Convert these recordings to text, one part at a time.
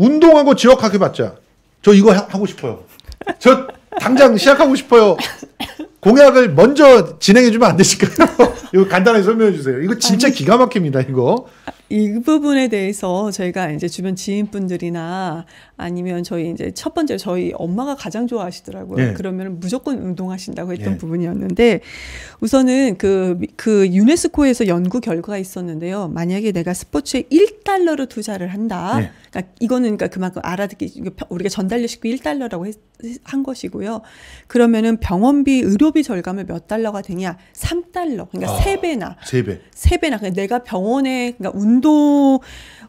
운동하고 지역학교 받자. 저 이거 하, 하고 싶어요. 저 당장 시작하고 싶어요. 공약을 먼저 진행해주면 안 되실까요? 이거 간단하게 설명해 주세요. 이거 진짜 아니. 기가 막힙니다, 이거. 이 부분에 대해서 저희가 이제 주변 지인분들이나 아니면 저희 이제 첫 번째 저희 엄마가 가장 좋아하시더라고요. 예. 네. 그러면 무조건 운동하신다고 했던 예. 부분이었는데 우선은 그, 그 유네스코에서 연구 결과가 있었는데요. 만약에 내가 스포츠에 1달러로 투자를 한다. 예. 그러니까 이거는 그러니까 그만큼 알아듣기 우리가 전달료 식고 1달러라고 했, 한 것이고요. 그러면은 병원비, 의료비 절감을 몇 달러가 되냐? 3달러. 그러니까 아, 3배나. 3배. 3배나. 그러니까 내가 병원에 그러니까 운 운동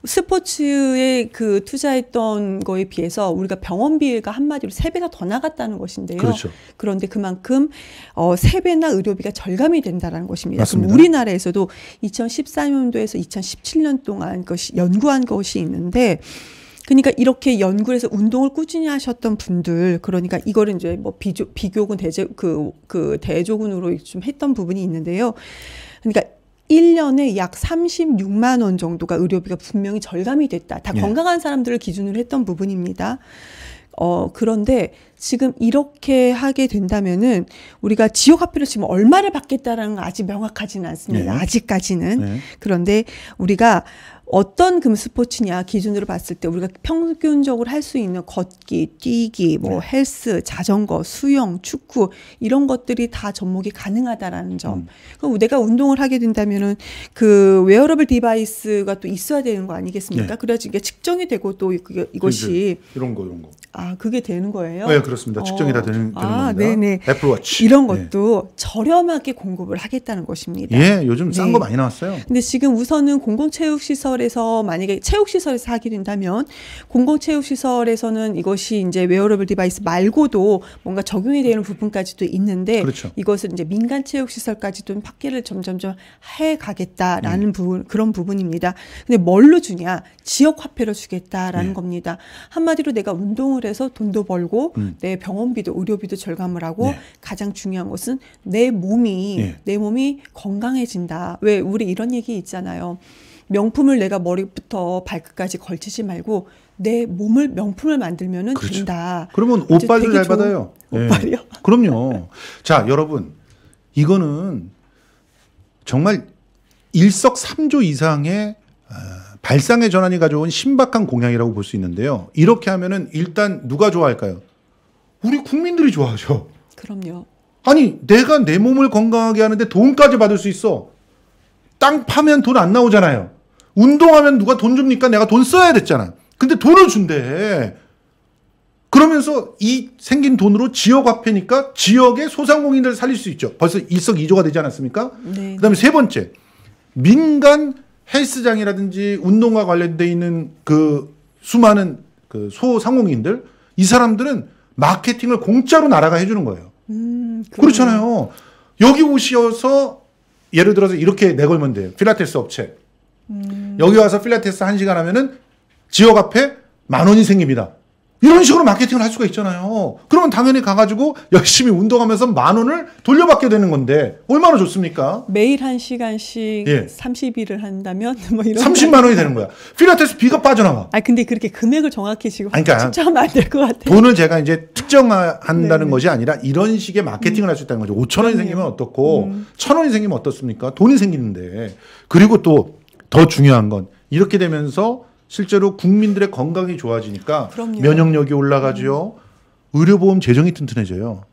스포츠에 그 투자했던 거에 비해서 우리가 병원비가 한마디로 세배가더 나갔다는 것인데요. 그렇죠. 그런데 그만큼 어, 3배나 의료비가 절감이 된다는 것입니다. 맞습니다. 그럼 우리나라에서도 2014년도에서 2017년 동안 것이 연구한 것이 있는데 그러니까 이렇게 연구해서 를 운동을 꾸준히 하셨던 분들, 그러니까 이거를 이제 뭐 비조, 비교군 대조 그, 그 대조군으로 좀 했던 부분이 있는데요. 그러니까 1년에약 36만 원 정도가 의료비가 분명히 절감이 됐다. 다 예. 건강한 사람들을 기준으로 했던 부분입니다. 어, 그런데 지금 이렇게 하게 된다면은 우리가 지역 화폐로 지금 얼마를 받겠다라는 건 아직 명확하지는 않습니다. 예. 아직까지는. 예. 그런데 우리가 어떤 금 스포츠냐 기준으로 봤을 때 우리가 평균적으로 할 수 있는 걷기, 뛰기, 뭐 네. 헬스, 자전거, 수영, 축구 이런 것들이 다 접목이 가능하다라는 점. 음. 그럼 내가 운동을 하게 된다면은 그 웨어러블 디바이스가 또 있어야 되는 거 아니겠습니까? 네. 그래야지 이게 측정이 되고 또 그게, 이것이 그치. 네, 네. 이런 거 이런 거. 아 그게 되는 거예요? 네 그렇습니다. 측정이 다 되는, 되는 아, 네네. 애플워치 이런 네. 것도 네. 저렴하게 공급을 하겠다는 것입니다. 예, 요즘 싼 거 많이 나왔어요. 근데 지금 우선은 공공체육 시설 체육시설에서 만약에 체육시설에서 하게 된다면 공공체육시설에서는 이것이 이제 웨어러블 디바이스 말고도 뭔가 적용이 되는 부분까지도 있는데 그렇죠. 이것을 이제 민간 체육시설까지도 확대를 점점점 해 가겠다라는 음. 부분 그런 부분입니다. 근데 뭘로 주냐? 지역 화폐로 주겠다라는 네. 겁니다. 한마디로 내가 운동을 해서 돈도 벌고 음. 내 병원비도 의료비도 절감을 하고 네. 가장 중요한 것은 내 몸이 네. 내 몸이 건강해진다. 왜 우리 이런 얘기 있잖아요. 명품을 내가 머리부터 발끝까지 걸치지 말고 내 몸을 명품을 만들면 그렇죠. 된다. 그러면 옷빨을 잘 받아요. 옷빨이요? 예. 네. 그럼요. 자, 여러분. 이거는 정말 일석삼조 이상의 어, 발상의 전환이 가져온 신박한 공약이라고 볼 수 있는데요. 이렇게 하면은 일단 누가 좋아할까요? 우리 국민들이 좋아하죠. 그럼요. 아니, 내가 내 몸을 건강하게 하는데 돈까지 받을 수 있어. 땅 파면 돈 안 나오잖아요. 운동하면 누가 돈 줍니까? 내가 돈 써야 됐잖아. 근데 돈을 준대. 그러면서 이 생긴 돈으로 지역 화폐니까 지역의 소상공인들을 살릴 수 있죠. 벌써 일석이조가 되지 않았습니까? 네. 그다음에 세 번째 민간 헬스장이라든지 운동과 관련돼 있는 그 수많은 그 소상공인들 이 사람들은 마케팅을 공짜로 나라가 해주는 거예요. 음, 그렇잖아요. 여기 오셔서 예를 들어서 이렇게 내걸면 돼요. 필라테스 업체. 음. 여기 와서 필라테스 한 시간 하면은 지역 앞에 만 원이 생깁니다. 이런 식으로 마케팅을 할 수가 있잖아요. 그러면 당연히 가가지고 열심히 운동하면서 만 원을 돌려받게 되는 건데 얼마나 좋습니까? 매일 한 시간씩 예. 30일을 한다면 뭐 이런 30만 원이 되는 거야. 필라테스 비가 빠져나와. 아 근데 그렇게 금액을 정확히 지금 그러니까, 측정하면 안 될 것 같아요. 돈을 제가 이제 특정한다는 네. 것이 아니라 이런 식의 마케팅을 음. 할수 있다는 거죠. 5천 원이 음. 생기면 어떻고 음. 천 원이 생기면 어떻습니까? 돈이 생기는데 그리고 또더 중요한 건 이렇게 되면서 실제로 국민들의 건강이 좋아지니까 그럼요. 면역력이 올라가지요. 의료보험 재정이 튼튼해져요.